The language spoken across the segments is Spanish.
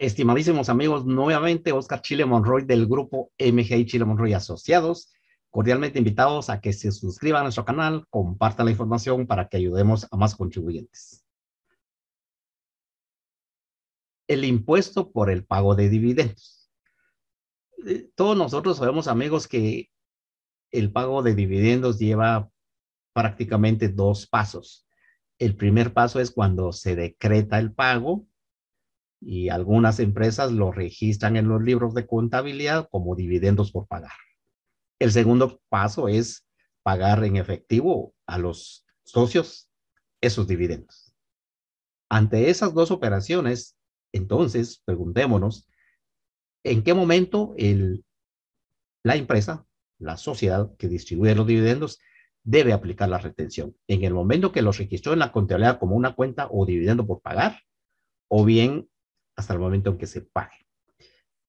Estimadísimos amigos, nuevamente Oscar Chile Monroy del grupo MGI Chile Monroy Asociados, cordialmente invitados a que se suscriban a nuestro canal, compartan la información para que ayudemos a más contribuyentes. El impuesto por el pago de dividendos. Eh, todos nosotros sabemos, amigos, que el pago de dividendos lleva prácticamente dos pasos. El primer paso es cuando se decreta el pago y algunas empresas lo registran en los libros de contabilidad como dividendos por pagar. El segundo paso es pagar en efectivo a los socios esos dividendos. Ante esas dos operaciones, entonces preguntémonos, ¿en qué momento el, la empresa, la sociedad que distribuye los dividendos, debe aplicar la retención? ¿En el momento que los registró en la contabilidad como una cuenta o dividendo por pagar? ¿O bien hasta el momento en que se pague.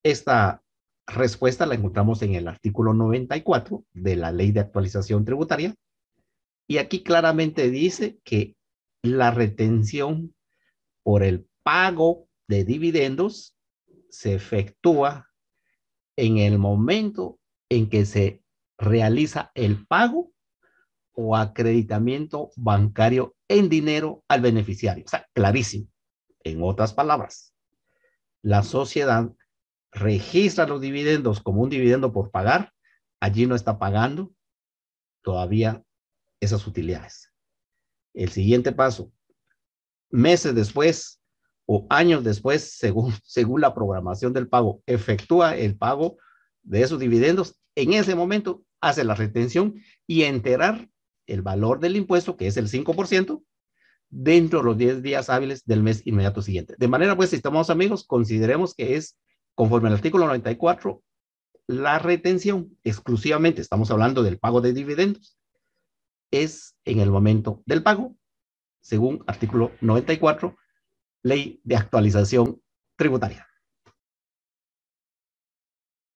Esta respuesta la encontramos en el artículo 94 de la Ley de Actualización Tributaria y aquí claramente dice que la retención por el pago de dividendos se efectúa en el momento en que se realiza el pago o acreditamiento bancario en dinero al beneficiario. O sea, clarísimo. En otras palabras, la sociedad registra los dividendos como un dividendo por pagar, allí no está pagando todavía esas utilidades. El siguiente paso, meses después o años después, según, según la programación del pago, efectúa el pago de esos dividendos, en ese momento hace la retención y enterar el valor del impuesto, que es el 5%, dentro de los 10 días hábiles del mes inmediato siguiente. De manera, pues, estimados amigos, consideremos que es, conforme al artículo 94, la retención exclusivamente, estamos hablando del pago de dividendos, es en el momento del pago, según artículo 94, ley de actualización tributaria.